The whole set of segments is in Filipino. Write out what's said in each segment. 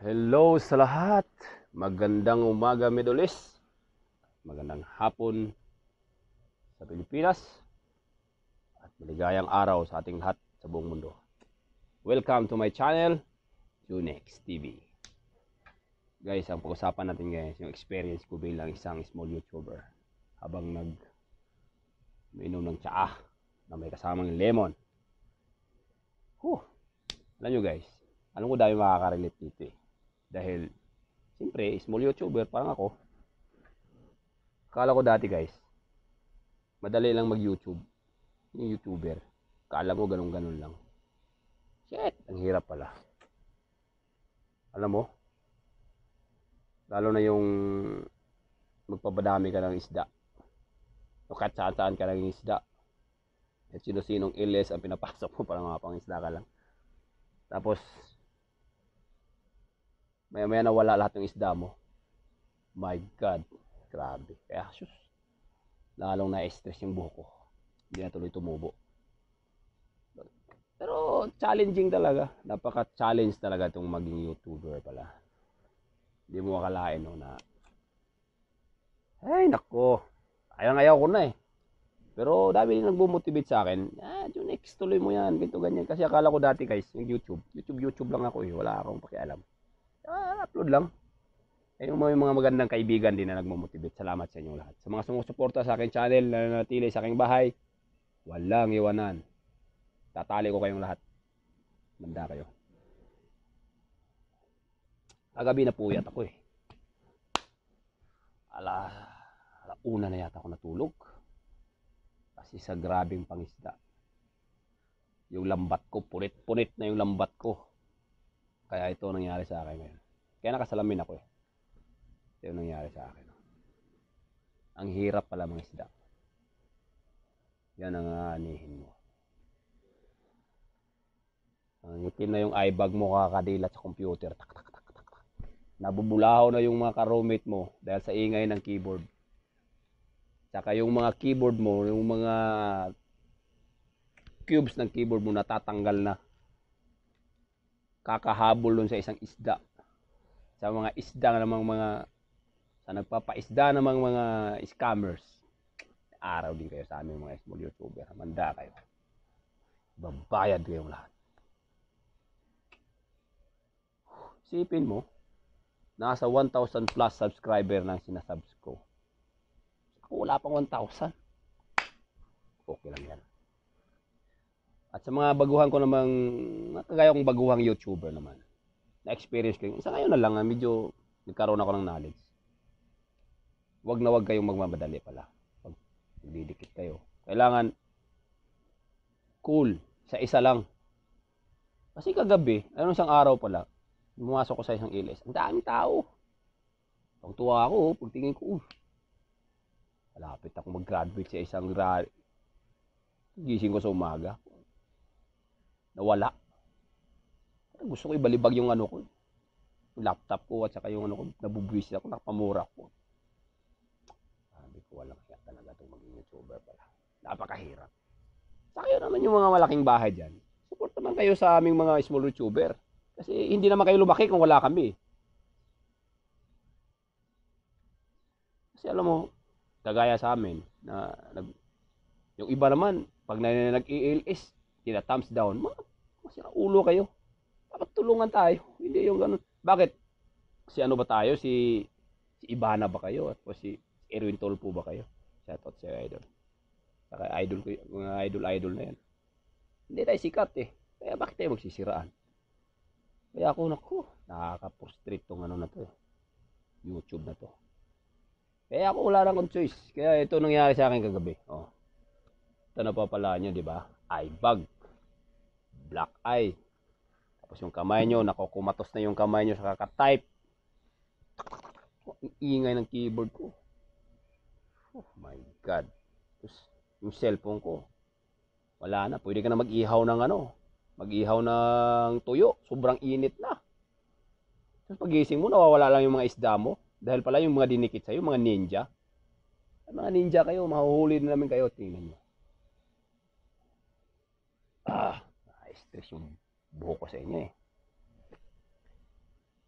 Hello sa lahat. Magandang umaga Middle East. Magandang hapon sa Pilipinas. At maligayang araw sa ating lahat sa buong mundo. Welcome to my channel, Junex TV. Guys, ang pag-usapan natin guys, yung experience ko bilang isang small YouTuber habang nag uminom ng tsaa na may kasamang lemon. Huh. Alam nyo guys, alam ko dami makaka-relate dito eh. Dahil, siyempre, small YouTuber, parang ako. Kala ko dati guys, madali lang mag-YouTube. Yung YouTuber. Kala ko ganun-ganun lang. Shit, ang hirap pala. Alam mo, lalo na yung magpapadami ka ng isda. O katsaan-saan ka ng isda. At sino-sinong iles ang pinapasok mo para mga pang isda ka lang. Tapos, Maya maya na wala lahat ng isda mo. My God. Grabe. Kaya sus. Lalong na-stress yung buhok ko. Hindi na tuloy tumubo. Pero challenging talaga. Napaka-challenge talaga itong maging YouTuber pala. Hindi mo akalain no, na ay nako. Ayaw ayaw ko na eh. Pero dami din nagbo-motivate sa akin. Ah, next tuloy mo yan. Ganito, ganyan. Kasi akala ko dati guys, yung YouTube. YouTube, YouTube lang ako eh. Wala akong pakialam upload lang. Eh, mga, mga magandang kaibigan din na nagmo-motivate. Salamat sa inyong lahat. Sa mga sumusuporta sa akin channel, na nanatili sa aking bahay, walang iwanan. Tatali ko kayong lahat. Manda kayo. Kagabi na puyat ako eh. Ala, ala una na yata ako natulog. Kasi sa grabing pangisda. Yung lambat ko, punit-punit na yung lambat ko. Kaya ito nangyari sa akin ngayon. Kaya nakasalamin ako eh. Yun nangyari sa akin. Ang hirap pala mga isda. Yan ang aanihin mo. Ang itim na yung eyebag mo kakadilat sa computer. Tak, tak, tak, tak, tak. Nabubulaho na yung mga karomate mo dahil sa ingay ng keyboard. Tsaka yung mga keyboard mo, yung mga cubes ng keyboard mo natatanggal na. Kakahabol dun sa isang isda sa mga isda namang mga sa nagpapaisda namang mga scammers. Araw din kayo sa aming mga small YouTuber. Manda kayo. Babayad kayong lahat. Sipin mo, nasa 1,000 plus subscriber ng sinasubs ko. Ako wala pang 1,000. Okay lang yan. At sa mga baguhan ko namang, kagayong baguhang YouTuber naman, na-experience ko yun. Sa ngayon na lang, ah, medyo nagkaroon ako ng knowledge. Huwag na huwag kayong magmamadali pala. Pag didikit kayo. Kailangan cool sa isa lang. Kasi kagabi, ano isang araw pala, bumasok ko sa isang ilis. Ang daming tao. Ang tuwa ako, oh, pagtingin ko, uh, malapit ako mag-graduate sa isang gra... Gising ko sa umaga. Nawala. Gusto ko ibalibag yung ano ko. Yung laptop ko at saka yung ano ko, nabubwis ako, napamura ko. Sabi ko, walang hiya talaga itong maging YouTuber pala. Napakahirap. Sa kayo naman yung mga malaking bahay dyan. Support naman kayo sa aming mga small YouTuber. Kasi hindi naman kayo lumaki kung wala kami. Kasi alam mo, kagaya sa amin, na, na yung iba naman, pag nananag els tina thumbs down, mga, masira ulo kayo. Dapat tayo. Hindi yung ganun. Bakit? Si ano ba tayo? Si, si Ibana ba kayo? At po si Erwin Tolpo ba kayo? Shoutout si sa idol. Saka idol ko, mga idol-idol na yan. Hindi tayo sikat eh. Kaya bakit tayo magsisiraan? Kaya ako, naku, nakaka frustrate tong ano na to eh. YouTube na to. Kaya ako wala lang nang choice. Kaya ito nangyari sa akin kagabi. Oh. Ito na pa pala nyo, di ba? Eye bag. Black eye. Tapos yung kamay nyo, nakukumatos na yung kamay nyo sa kakatype. Ang ingay ng keyboard ko. Oh my God. Tapos yung cellphone ko, wala na. Pwede ka na mag-ihaw ng ano, mag-ihaw ng tuyo. Sobrang init na. Tapos pagising mo, nawawala lang yung mga isda mo. Dahil pala yung mga dinikit sa'yo, mga ninja. Ay, mga ninja kayo, mahuhuli na namin kayo. Tingnan nyo. Ah, stress yung buhok ko sa inyo eh.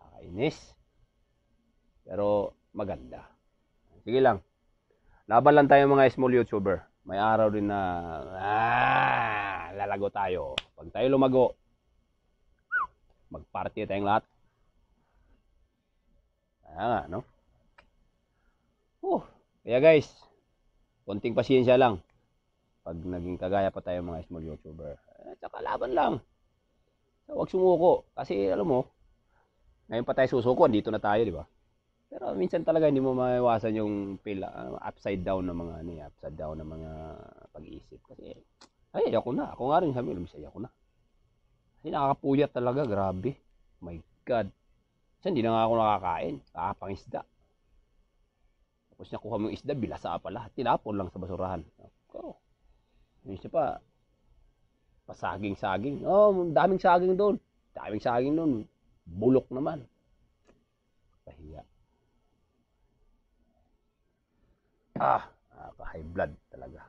Nakainis. Pero maganda. Sige lang. Laban lang tayo mga small YouTuber. May araw din na ah, lalago tayo. Pag tayo lumago, magparty tayong lahat. Ah, no? Uh, kaya guys, konting pasensya lang pag naging kagaya pa tayo mga small YouTuber. At eh, saka laban lang. So, huwag sumuko. Kasi, alam mo, ngayon pa tayo susuko, dito na tayo, di ba? Pero minsan talaga hindi mo maiwasan yung pila, uh, upside down ng mga ano, eh, upside down ng mga pag-iisip. Kasi, ay, ayoko na. Ako nga rin sabi, lumisay ako na. Kasi nakakapuyat talaga, grabe. My God. Kasi hindi na nga ako nakakain. Kakapangisda. Tapos nakuha mo yung isda, bilasa pa lahat. Tinapon lang sa basurahan. Ako. Oh. Minsan pa, Pasaging-saging. Oh, daming saging doon. Daming saging doon. Bulok naman. Pahiya. Ah, naka-high blood talaga.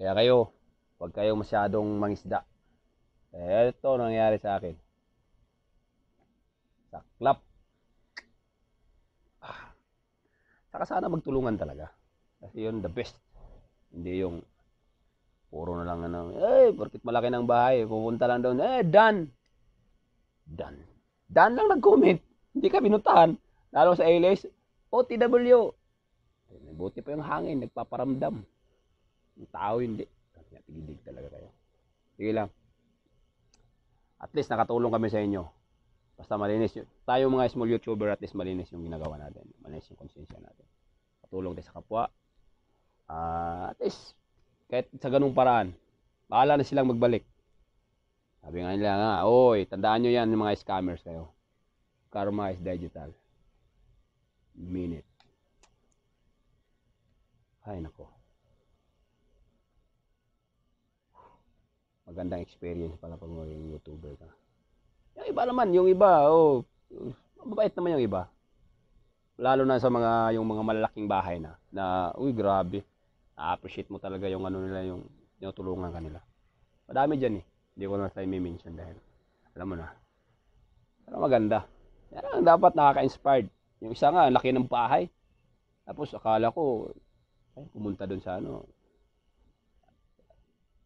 Kaya kayo, huwag kayo masyadong mangisda. Eh, ito nangyari sa akin. Saklap. Ah. Saka sana magtulungan talaga. Kasi yun, the best. Hindi yung Puro na lang ano, eh, porkit malaki ng bahay, pupunta lang doon, eh, done. Done. Done lang nag-comment. Hindi ka binutahan. Lalo sa ALS, OTW. Eh, buti pa yung hangin, nagpaparamdam. Yung tao hindi. Tigidig talaga kayo. Sige lang. At least nakatulong kami sa inyo. Basta malinis yun. Tayo mga small YouTuber, at least malinis yung ginagawa natin. Malinis yung konsensya natin. Patulong tayo sa kapwa. Uh, at least, kahit sa ganung paraan, bahala na silang magbalik. Sabi nga nila nga, oy, tandaan nyo yan ng mga scammers kayo. Karma is digital. Minute. Ay, nako. Magandang experience pala pag maging YouTuber ka. Yung iba naman, yung iba, oh, mabait naman yung iba. Lalo na sa mga, yung mga malalaking bahay na, na, uy, grabe na-appreciate mo talaga yung ano nila, yung tinutulungan kanila. Madami dyan eh. Hindi ko na tayo may mention dahil alam mo na. Pero maganda. Yan ang dapat nakaka-inspired. Yung isa nga, laki ng bahay. Tapos akala ko, ay, pumunta doon sa ano.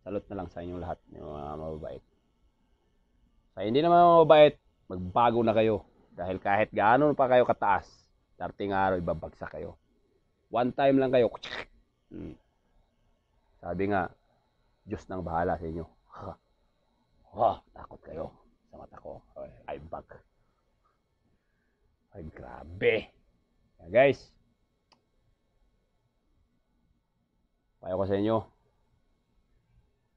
Salot na lang sa inyong lahat, yung mga mababait. Sa hindi naman mababait, magbago na kayo. Dahil kahit gaano pa kayo kataas, darting araw, ibabagsak kayo. One time lang kayo. Hmm. Sabi nga, Diyos nang bahala sa inyo. Ha. Ha, takot kayo sa mata ko. I'm back. Ay, grabe. Yeah, guys. Payo ko sa inyo.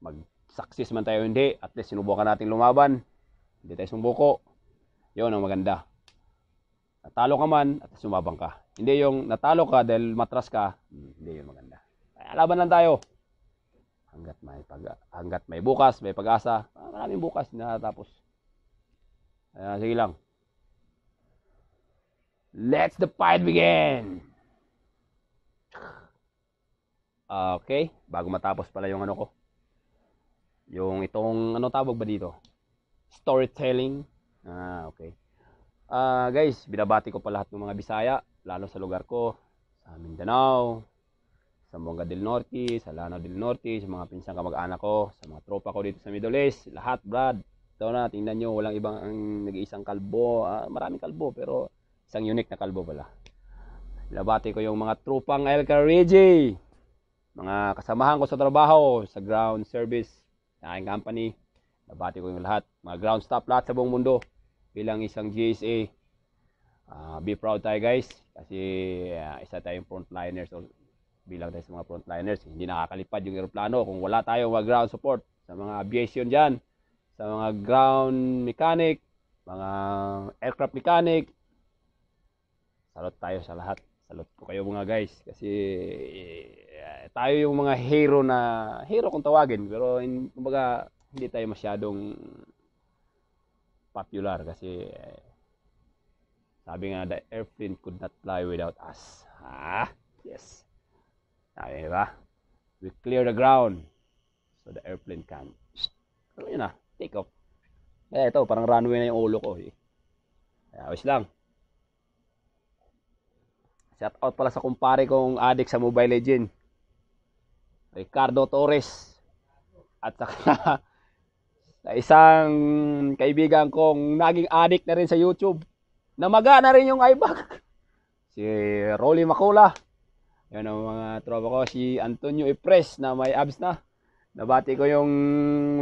Mag-success man tayo hindi. At least sinubukan natin lumaban. Hindi tayo sumuko. Yun ang maganda. Natalo ka man at sumabang ka. Hindi yung natalo ka dahil matras ka. Hmm, hindi yun maganda. Kaya laban lang tayo hanggat may pag hanggat may bukas, may pag-asa. Ah, maraming bukas na tapos. Uh, sige lang. Let's the fight begin. Okay, bago matapos pala yung ano ko. Yung itong ano tawag ba dito? Storytelling. Ah, okay. Ah, uh, guys, binabati ko pa lahat ng mga Bisaya, lalo sa lugar ko, sa Mindanao, sa Mongga del Norte, sa Lanao del Norte, sa mga pinsang kamag-anak ko, sa mga tropa ko dito sa Middle East, lahat brad. Ito na, tingnan nyo, walang ibang ang nag-iisang kalbo. Ah, maraming kalbo, pero isang unique na kalbo pala. Labati ko yung mga tropang El Carigi, mga kasamahan ko sa trabaho, sa ground service, sa aking company. Labati ko yung lahat, mga ground staff lahat sa buong mundo bilang isang GSA. Uh, ah, be proud tayo guys kasi uh, isa tayong frontliners bilang tayo sa mga frontliners, hindi nakakalipad yung eroplano kung wala tayong mga ground support sa mga aviation dyan, sa mga ground mechanic, mga aircraft mechanic. Salot tayo sa lahat. Salot ko kayo mga guys kasi eh, tayo yung mga hero na hero kung tawagin pero in, kumbaga hindi tayo masyadong popular kasi eh, sabi nga the airplane could not fly without us. Ha? Yes. Sabi, di ba? We clear the ground. So the airplane can. Ano yun ah? Take off. Eh, ito, parang runway na yung ulo ko. Eh. Ayos lang. Shout out pala sa kumpare kong adik sa Mobile Legend. Ricardo Torres. At saka sa isang kaibigan kong naging adik na rin sa YouTube. Namaga na rin yung iBag. Si Rolly Makula. Yan ang mga tropa ko. Si Antonio Ipres na may abs na. Nabati ko yung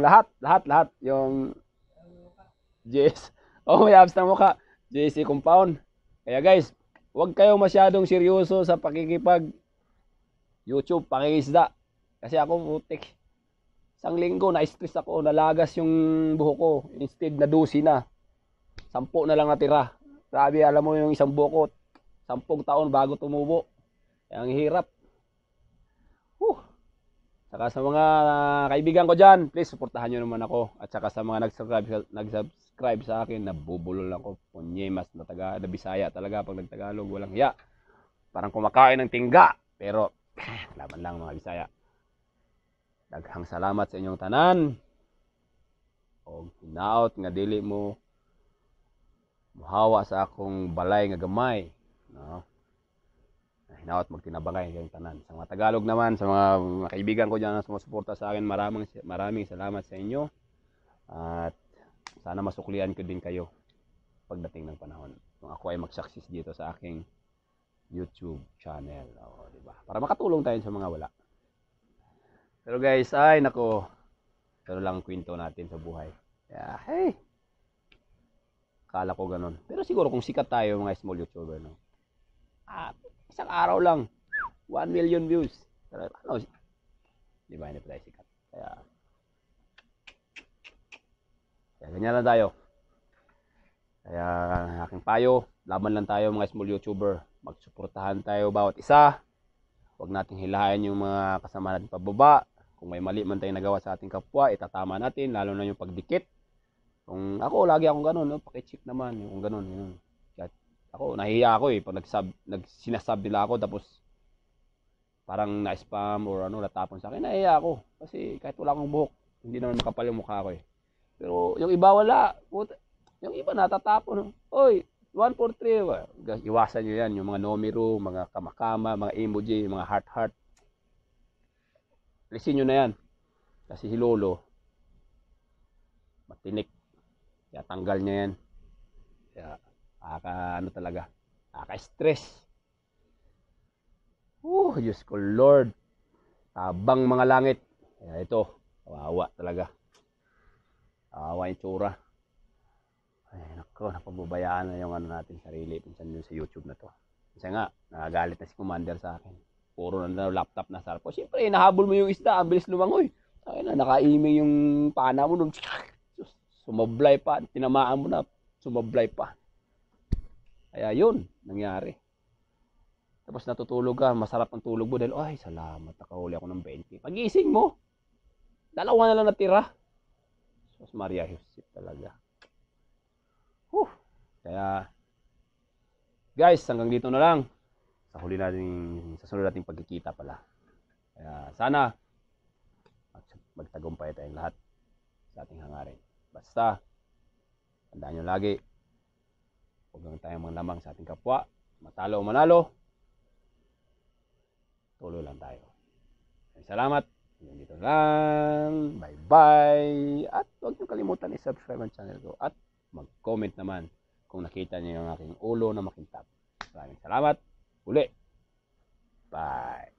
lahat, lahat, lahat. Yung JS. Oh, may abs na mukha. JC Compound. Kaya guys, huwag kayo masyadong seryoso sa pakikipag YouTube, pakikisda. Kasi ako, putik. Isang linggo, na-stress ako. Nalagas yung buhok ko. Instead, na dosi na. Sampo na lang natira. Grabe, alam mo yung isang buhok ko. Sampung taon bago tumubo. Ang hirap. Whew. Saka sa mga kaibigan ko dyan, please supportahan nyo naman ako. At saka sa mga nag-subscribe, nag-subscribe sa akin, nabubulol ako. Punyemas na, taga, na Bisaya talaga pag nagtagalog, walang hiya. Parang kumakain ng tingga. Pero, laban lang mga Bisaya. Daghang salamat sa inyong tanan. O hinaot nga dili mo muhawa sa akong balay nga gamay. No? Naot magtinabangay kayong tanan. Sa mga Tagalog naman, sa mga, mga kaibigan ko diyan na sumusuporta sa akin, maraming maraming salamat sa inyo. At sana masuklian ko din kayo pagdating ng panahon. Kung ako ay mag-success dito sa aking YouTube channel, o, di ba? Para makatulong tayo sa mga wala. Pero guys, ay nako. Pero lang kwento natin sa buhay. Yeah, hey. Kala ko ganun. Pero siguro kung sikat tayo mga small YouTuber, no? Ah, Isang araw lang. 1 million views. Pero ano? Di ba hindi pa tayo Kaya, kaya ganyan lang tayo. Kaya aking payo, laban lang tayo mga small YouTuber. Magsuportahan tayo bawat isa. Huwag nating hilahin yung mga kasama natin pababa. Kung may mali man tayong nagawa sa ating kapwa, itatama natin, lalo na yung pagdikit. Kung ako, lagi akong ganun, no? pakicheck naman, yung ganun, yun. Ako, nahiya ako eh. Pag nagsab, nagsinasab nila ako, tapos parang na-spam or ano, natapon sa akin, nahiya ako. Kasi kahit wala akong buhok, hindi naman makapal yung mukha ko eh. Pero yung iba wala. Puta, yung iba natatapon. Oy, 143. Iwasan nyo yan. Yung mga numero, mga kamakama, mga emoji, mga heart-heart. Lisin nyo na yan. Kasi si Lolo, matinik. Kaya tanggal niya yan. Kaya Nakaka ano talaga, nakaka-stress. Oh, Diyos ko Lord. Tabang mga langit. Kaya ito, kawawa talaga. Kawawa yung tsura. Ay, nako, napababayaan na yung ano natin sarili. Pinsan yun sa YouTube na to. Kasi nga, nagagalit na si Commander sa akin. Puro na daw laptop na sarap. O, eh, nahabol mo yung isda. Ang bilis lumangoy. Ay na, nakaiming yung pana mo nung sumablay pa. Tinamaan mo na, sumablay pa. Kaya yun, nangyari. Tapos natutulog ka, masarap ang tulog mo dahil, ay, salamat, nakahuli ako ng 20. Pagising mo, dalawa na lang natira. Sos Maria Joseph talaga. Whew. Kaya, guys, hanggang dito na lang. Sa huli natin, sa sunod natin pagkikita pala. Kaya sana, magtagumpay tayong lahat sa ating hangarin. Basta, tandaan nyo lagi, Huwag lang tayong manlamang sa ating kapwa. Matalo o manalo, tulo lang tayo. Salamat. Hanggang dito lang. Bye-bye. At huwag niyo kalimutan i-subscribe ang channel ko at mag-comment naman kung nakita niyo yung aking ulo na makintap. Maraming salamat. Uli. Bye.